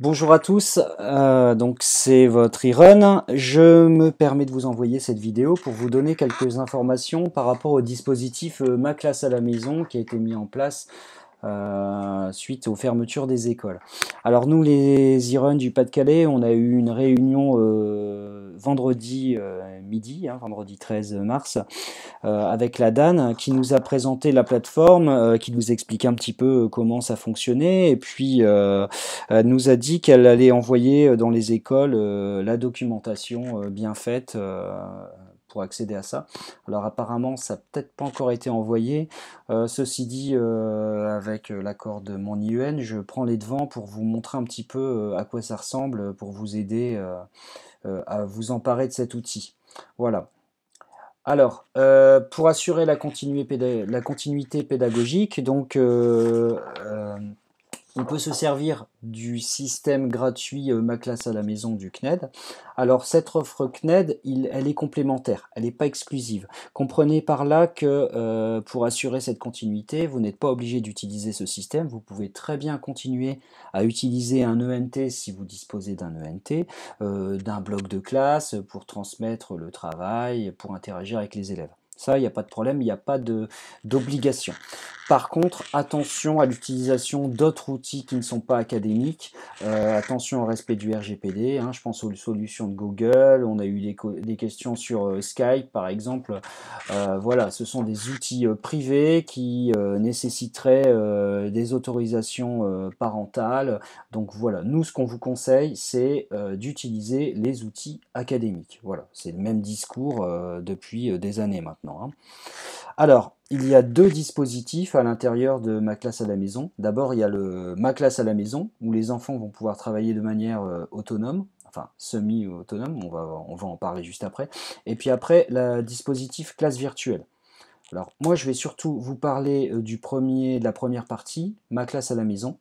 Bonjour à tous, euh, donc c'est votre Irun. Je me permets de vous envoyer cette vidéo pour vous donner quelques informations par rapport au dispositif euh, Ma classe à la maison qui a été mis en place euh, suite aux fermetures des écoles. Alors nous, les Irons du Pas-de-Calais, on a eu une réunion euh, vendredi euh, midi, hein, vendredi 13 mars, avec la DAN qui nous a présenté la plateforme, qui nous explique un petit peu comment ça fonctionnait, et puis nous a dit qu'elle allait envoyer dans les écoles la documentation bien faite pour accéder à ça. Alors apparemment, ça n'a peut-être pas encore été envoyé. Euh, ceci dit, euh, avec euh, l'accord de mon IUN, je prends les devants pour vous montrer un petit peu à quoi ça ressemble, pour vous aider à vous emparer de cet outil. Voilà. Alors, pour assurer la, continuité pédagogique, donc on peut se servir du système gratuit euh, Ma classe à la maison du CNED. Alors cette offre CNED, elle est complémentaire, elle n'est pas exclusive. Comprenez par là que euh, pour assurer cette continuité, vous n'êtes pas obligé d'utiliser ce système, vous pouvez très bien continuer à utiliser un ENT si vous disposez d'un ENT, euh, d'un bloc de classe pour transmettre le travail, pour interagir avec les élèves. Ça, il n'y a pas de problème, il n'y a pas d'obligation. Par contre, attention à l'utilisation d'autres outils qui ne sont pas académiques. Euh, attention au respect du RGPD. Hein. je pense aux solutions de Google. On a eu des, questions sur euh, Skype, par exemple. Euh, voilà, ce sont des outils privés qui nécessiteraient des autorisations parentales. Donc voilà, nous, ce qu'on vous conseille, c'est d'utiliser les outils académiques. Voilà, c'est le même discours depuis des années maintenant. Hein. Alors, il y a deux dispositifs à l'intérieur de ma classe à la maison. D'abord, il y a le ma classe à la maison, où les enfants vont pouvoir travailler de manière euh, autonome, enfin semi-autonome, on va, on va en parler juste après. Et puis après, le dispositif classe virtuelle. Alors moi je vais surtout vous parler euh, du premier, de la première partie, ma classe à la maison.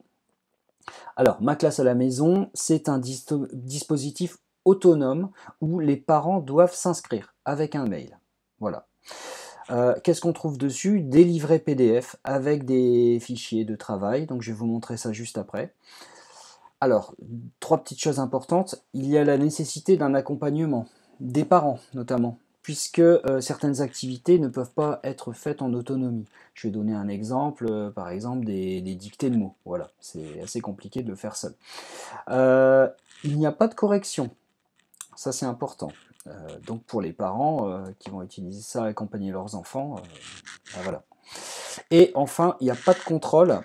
Alors ma classe à la maison, c'est un dispositif autonome où les parents doivent s'inscrire avec un mail. Voilà, euh, qu'est-ce qu'on trouve dessus Des livrets PDF avec des fichiers de travail. Donc je vais vous montrer ça juste après. Alors, trois petites choses importantes. Il y a la nécessité d'un accompagnement des parents notamment, puisque euh, certaines activités ne peuvent pas être faites en autonomie. Je vais donner un exemple, euh, par exemple des, dictées de mots. Voilà, c'est assez compliqué de le faire seul. il n'y a pas de correction, ça, c'est important. Euh, donc pour les parents euh, qui vont utiliser ça accompagner leurs enfants, euh, ben voilà. Et enfin, il n'y a pas de contrôle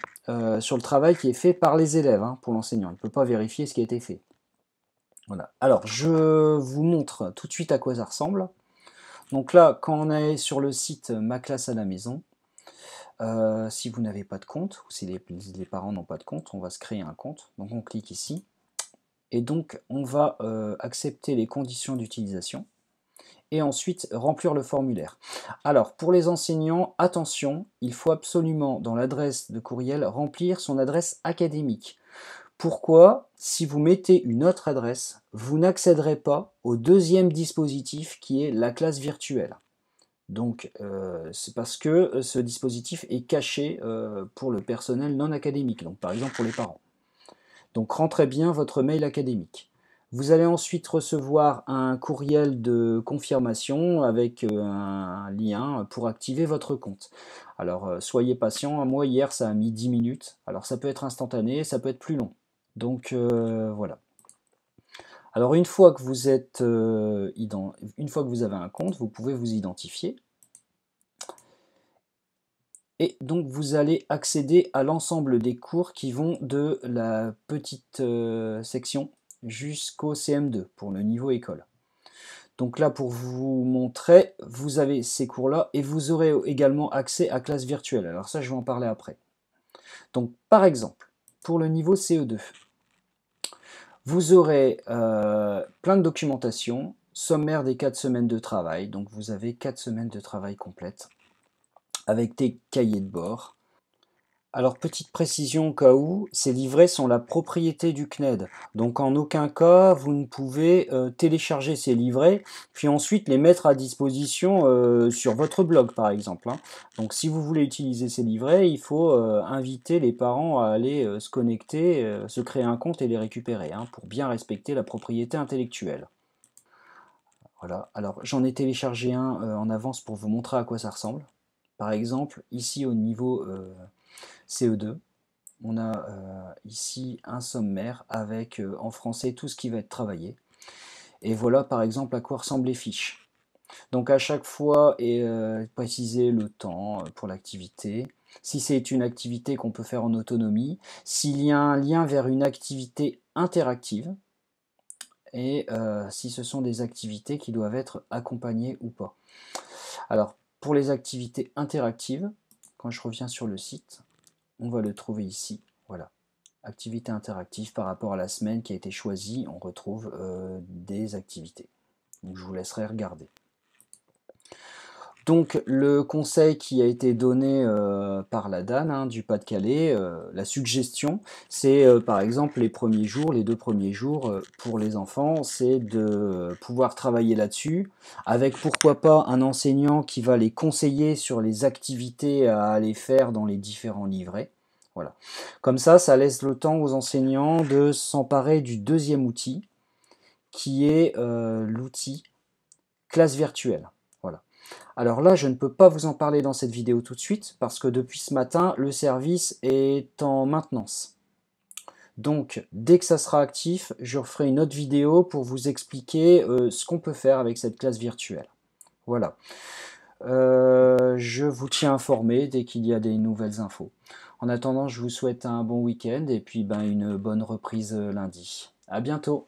sur le travail qui est fait par les élèves hein, pour l'enseignant. Il ne peut pas vérifier ce qui a été fait. Voilà. Alors, je vous montre tout de suite à quoi ça ressemble. Donc là, quand on est sur le site Ma classe à la maison, si vous n'avez pas de compte, ou si les, les parents n'ont pas de compte, on va se créer un compte. Donc on clique ici et donc on va euh, accepter les conditions d'utilisation et ensuite remplir le formulaire. Alors pour les enseignants, attention, il faut absolument dans l'adresse de courriel remplir son adresse académique. Pourquoi Si vous mettez une autre adresse, vous n'accéderez pas au deuxième dispositif qui est la classe virtuelle. Donc euh, c'est parce que euh, ce dispositif est caché pour le personnel non académique, donc par exemple pour les parents. Donc rentrez bien votre mail académique. Vous allez ensuite recevoir un courriel de confirmation avec euh, un lien pour activer votre compte. Alors euh, soyez patient, moi hier ça a mis 10 minutes. Alors ça peut être instantané, ça peut être plus long. Donc euh, voilà. Alors une fois que vous êtes une fois que vous avez un compte, vous pouvez vous identifier. Et donc vous allez accéder à l'ensemble des cours qui vont de la petite euh, section jusqu'au CM2 pour le niveau école. Donc là, pour vous montrer, vous avez ces cours-là et vous aurez également accès à classe virtuelle. Alors ça, je vais en parler après. Donc par exemple, pour le niveau CE2, vous aurez euh, plein de documentation, sommaire des 4 semaines de travail. Donc vous avez 4 semaines de travail complètes avec tes cahiers de bord. Alors petite précision au cas où, ces livrets sont la propriété du CNED. Donc en aucun cas vous ne pouvez euh, télécharger ces livrets puis ensuite les mettre à disposition euh, sur votre blog par exemple. Hein. Donc si vous voulez utiliser ces livrets, il faut euh, inviter les parents à aller se connecter, se créer un compte et les récupérer hein, pour bien respecter la propriété intellectuelle. Voilà, alors j'en ai téléchargé un en avance pour vous montrer à quoi ça ressemble. Par exemple, ici au niveau euh, CE2, on a euh, ici un sommaire avec euh, en français tout ce qui va être travaillé. Et voilà par exemple à quoi ressemblent les fiches. Donc à chaque fois, et, préciser le temps pour l'activité, si c'est une activité qu'on peut faire en autonomie, s'il y a un lien vers une activité interactive, et si ce sont des activités qui doivent être accompagnées ou pas. Alors, pour les activités interactives, quand je reviens sur le site, on va le trouver ici. Voilà. Activité interactive par rapport à la semaine qui a été choisie, on retrouve euh, des activités. Donc je vous laisserai regarder. Donc le conseil qui a été donné euh, par la DAN hein, du Pas-de-Calais, euh, la suggestion, c'est euh, par exemple les premiers jours, les deux premiers jours pour les enfants, c'est de pouvoir travailler là-dessus, avec pourquoi pas un enseignant qui va les conseiller sur les activités à aller faire dans les différents livrets. Voilà. Comme ça, ça laisse le temps aux enseignants de s'emparer du deuxième outil, qui est l'outil classe virtuelle. Alors là, je ne peux pas vous en parler dans cette vidéo tout de suite, parce que depuis ce matin, le service est en maintenance. Donc, dès que ça sera actif, je referai une autre vidéo pour vous expliquer euh, ce qu'on peut faire avec cette classe virtuelle. Voilà. Euh, je vous tiens informé dès qu'il y a des nouvelles infos. En attendant, je vous souhaite un bon week-end et puis ben, une bonne reprise euh, lundi. À bientôt